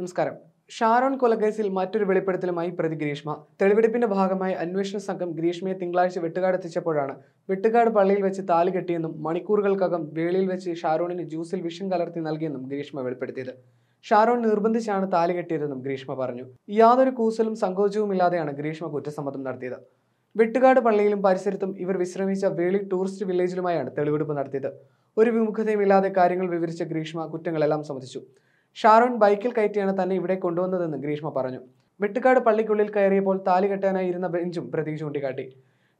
നമസ്കാരം ഷാരോൺ കൊലകേസിൽ മറ്റൊരു വെളിപ്പെടുത്തലുമായി പ്രതി ഗ്രീഷ്മ തെളിവെടുപ്പിന്റെ ഭാഗമായി അന്വേഷണ സംഘം ഗ്രീഷ്മയെ തിങ്കളാഴ്ച വെട്ടുകാട് എത്തിച്ചപ്പോഴാണ് വെട്ടുകാട് പള്ളിയിൽ വെച്ച് താലി കെട്ടിയെന്നും മണിക്കൂറുകൾക്കകം വേളിയിൽ വെച്ച് ഷാറോണിന് ജ്യൂസിൽ വിഷം കലർത്തി നൽകിയെന്നും ഗ്രീഷ്മ വെളിപ്പെടുത്തിയത് ഷാരോൺ നിർബന്ധിച്ചാണ് താലി കെട്ടിയതെന്നും ഗ്രീഷ്മ പറഞ്ഞു യാതൊരു കൂസലും സങ്കോചവും ഇല്ലാതെയാണ് ഗ്രീഷ്മ കുറ്റസമ്മതം നടത്തിയത് വെട്ടുകാട് പള്ളിയിലും പരിസരത്തും ഇവർ വിശ്രമിച്ച വേളി ടൂറിസ്റ്റ് വില്ലേജിലുമായാണ് തെളിവെടുപ്പ് നടത്തിയത് ഒരു വിമുഖതയുമില്ലാതെ കാര്യങ്ങൾ വിവരിച്ച ഗ്രീഷ്മ കുറ്റങ്ങളെല്ലാം സമ്മതിച്ചു ഷാറോൺ ബൈക്കിൽ കയറ്റിയാണ് തന്നെ ഇവിടെ കൊണ്ടുവന്നതെന്ന് ഗ്രീഷ്മ പറഞ്ഞു വെട്ടുകാട് പള്ളിക്കുള്ളിൽ കയറിയപ്പോൾ താലി കെട്ടാനായി ഇരുന്ന ബെഞ്ചും പ്രതി ചൂണ്ടിക്കാട്ടി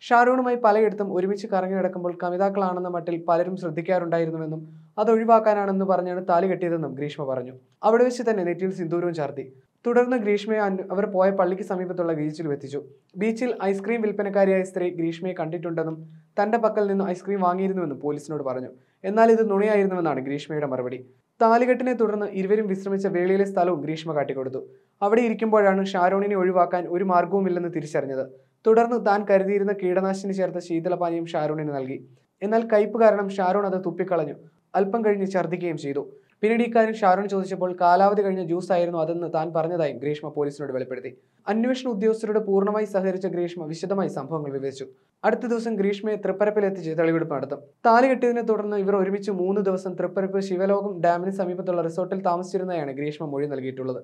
ഷാറൂണുമായി പലയിടത്തും ഒരുമിച്ച് കറങ്ങി നടക്കുമ്പോൾ കമിതാക്കളാണെന്ന മട്ടിൽ പലരും ശ്രദ്ധിക്കാറുണ്ടായിരുന്നുവെന്നും അത് ഒഴിവാക്കാനാണെന്ന് പറഞ്ഞാണ് താലി കെട്ടിയതെന്നും ഗ്രീഷ്മ പറഞ്ഞു അവിടെ വെച്ച് തന്നെ നെറ്റിയിൽ സിന്ദൂരവും ചാർത്തി തുടർന്ന് ഗ്രീഷ്മയെ അവർ പോയ പള്ളിക്ക് സമീപത്തുള്ള ബീച്ചിൽ എത്തിച്ചു ബീച്ചിൽ ഐസ്ക്രീം വിൽപ്പനക്കാരിയായ സ്ത്രീ ഗ്രീഷ്മയെ കണ്ടിട്ടുണ്ടെന്നും തന്റെ പക്കൽ നിന്ന് ഐസ്ക്രീം വാങ്ങിയിരുന്നുവെന്നും പോലീസിനോട് പറഞ്ഞു എന്നാൽ ഇത് നുണയായിരുന്നുവെന്നാണ് ഗ്രീഷ്മയുടെ മറുപടി താലികെട്ടിനെ തുടർന്ന് ഇരുവരും വിശ്രമിച്ച വേളിയിലെ സ്ഥലവും ഗ്രീഷ്മ കാട്ടിക്കൊടുത്തു അവിടെ ഇരിക്കുമ്പോഴാണ് ഷാരോണിനെ ഒഴിവാക്കാൻ ഒരു മാർഗവുമില്ലെന്ന് തിരിച്ചറിഞ്ഞത് തുടർന്ന് താൻ കരുതിയിരുന്ന കീടനാശിനി ചേർത്ത ശീതളപാനീയം ഷാരോണിന് നൽകി എന്നാൽ കയ്പ് കാരണം ഷാരോൺ അത് തുപ്പിക്കളഞ്ഞു അല്പം കഴിഞ്ഞ് ഛർദ്ദിക്കുകയും ചെയ്തു പിന്നീട് ഇക്കാര്യം ഷാരോൺ ചോദിച്ചപ്പോൾ കാലാവധി കഴിഞ്ഞ ജ്യൂസ് ആയിരുന്നു അതെന്ന് താൻ പറഞ്ഞതായും ഗ്രീഷ്മ പോലീസിനോട് വെളിപ്പെടുത്തി അന്വേഷണ ഉദ്യോഗസ്ഥരോട് പൂർണ്ണമായി സഹകരിച്ച ഗ്രീഷ്മ വിശദമായി സംഭവങ്ങൾ വിവരിച്ചു അടുത്ത ദിവസം ഗ്രീഷ്മയെ തൃപ്പരപ്പിലെത്തിച്ച് തെളിവെടുപ്പ് നടത്തും താലി കെട്ടിയതിനെ തുടർന്ന് ഇവർ ഒരുമിച്ച് മൂന്ന് ദിവസം തൃപ്പരപ്പ് ശിവലോകം ഡാമിന് സമീപത്തുള്ള റിസോർട്ടിൽ താമസിച്ചിരുന്നതായാണ് ഗ്രീഷ്മ മൊഴി നൽകിയിട്ടുള്ളത്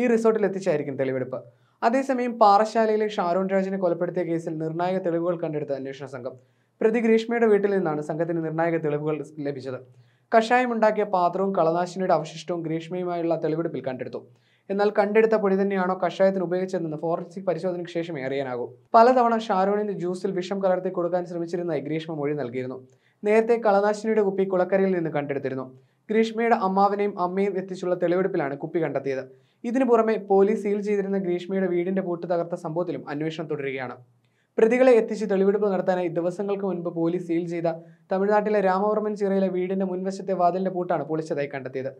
ഈ റിസോർട്ടിൽ എത്തിച്ചായിരിക്കും തെളിവെടുപ്പ് അതേസമയം പാറശാലയിലെ ഷാരോൺ രാജിനെ കൊലപ്പെടുത്തിയ കേസിൽ നിർണായക തെളിവുകൾ കണ്ടെടുത്ത അന്വേഷണ സംഘം പ്രതി ഗ്രീഷ്മയുടെ വീട്ടിൽ നിന്നാണ് സംഘത്തിന് നിർണായക തെളിവുകൾ ലഭിച്ചത് കഷായം ഉണ്ടാക്കിയ പാത്രവും കളനാശിനിയുടെ അവശിഷ്ടവും ഗ്രീഷ്മയുമായുള്ള തെളിവെടുപ്പിൽ കണ്ടെടുത്തു എന്നാൽ കണ്ടെടുത്ത പൊടി തന്നെയാണോ കഷായത്തിന് ഉപയോഗിച്ചതെന്ന് ഫോറൻസിക് പരിശോധനയ്ക്ക് ശേഷമേ അറിയാനാകൂ പലതവണ ഷാരോണിന്റെ ജ്യൂസിൽ വിഷം കലർത്തി കൊടുക്കാൻ ശ്രമിച്ചിരുന്നതായി ഗ്രീഷ്മ മൊഴി നൽകിയിരുന്നു നേരത്തെ കളനാശിനിയുടെ കുപ്പി കുളക്കരയിൽ നിന്ന് കണ്ടെടുത്തിരുന്നു ഗ്രീഷ്മയുടെ അമ്മാവിനെയും അമ്മയും എത്തിച്ചുള്ള തെളിവെടുപ്പിലാണ് കുപ്പി കണ്ടെത്തിയത് ഇതിനു പുറമെ പോലീസ് സീൽ ചെയ്തിരുന്ന ഗ്രീഷ്മയുടെ വീടിന്റെ പൂട്ട് തകർത്ത സംഭവത്തിലും അന്വേഷണം തുടരുകയാണ് പ്രതികളെ എത്തിച്ച് തെളിവെടുപ്പ് നടത്താനായി ദിവസങ്ങൾക്ക് മുൻപ് പോലീസ് സീൽ ചെയ്ത തമിഴ്നാട്ടിലെ രാമവർമ്മൻ ചിറയിലെ വീടിന്റെ മുൻവശത്തെ വാതിലിന്റെ പൂട്ടാണ് പൊളിച്ചതായി കണ്ടെത്തിയത്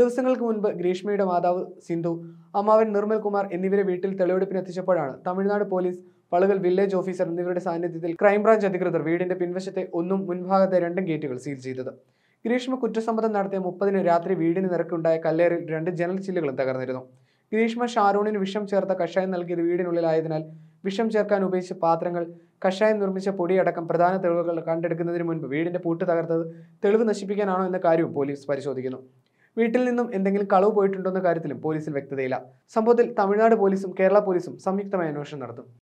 ദിവസങ്ങൾക്ക് മുൻപ് ഗ്രീഷ്മയുടെ മാതാവ് സിന്ധു അമ്മാവൻ നിർമ്മൽ കുമാർ എന്നിവരെ വീട്ടിൽ തെളിവെടുപ്പിനെത്തിച്ചപ്പോഴാണ് Tamil Nadu police Palukal village officer എന്നിവരുടെ സാന്നിധ്യത്തിൽ ക്രൈംബ്രാഞ്ച് അധികൃതർ വീടിന്റെ പിൻവശത്തെ ഒന്നും മുൻഭാഗത്തെ രണ്ടും ഗേറ്റുകൾ സീൽ ചെയ്തത് ഗ്രീഷ്മ കുറ്റസമ്മതം നടത്തിയ മുപ്പതിന് രാത്രി വീടിന് നിരക്കുണ്ടായ കല്ലേറിൽ രണ്ട് ജനൽ ചില്ലുകളും തകർന്നിരുന്നു ഗ്രീഷ്മ ഷാരൂണിന് വിഷം ചേർത്ത കഷായം നൽകിയത് വീടിനുള്ളിലായതിനാൽ വിഷം ചേർക്കാൻ ഉപയോഗിച്ച പാത്രങ്ങൾ കഷായം നിർമ്മിച്ച പൊടിയടക്കം പ്രധാന തെളിവുകൾ കണ്ടെടുക്കുന്നതിന് മുൻപ് വീടിന്റെ പൂട്ട് തകർത്തത് തെളിവ് നശിപ്പിക്കാനാണോ എന്ന കാര്യവും പോലീസ് പരിശോധിക്കുന്നു വീട്ടിൽ നിന്നും എന്തെങ്കിലും കളവ് പോയിട്ടുണ്ടോ എന്ന കാര്യത്തിലും പോലീസിൽ വ്യക്തതയില്ല സംഭവത്തിൽ തമിഴ്നാട് പോലീസും കേരള പോലീസും സംയുക്തമായി അന്വേഷണം നടത്തും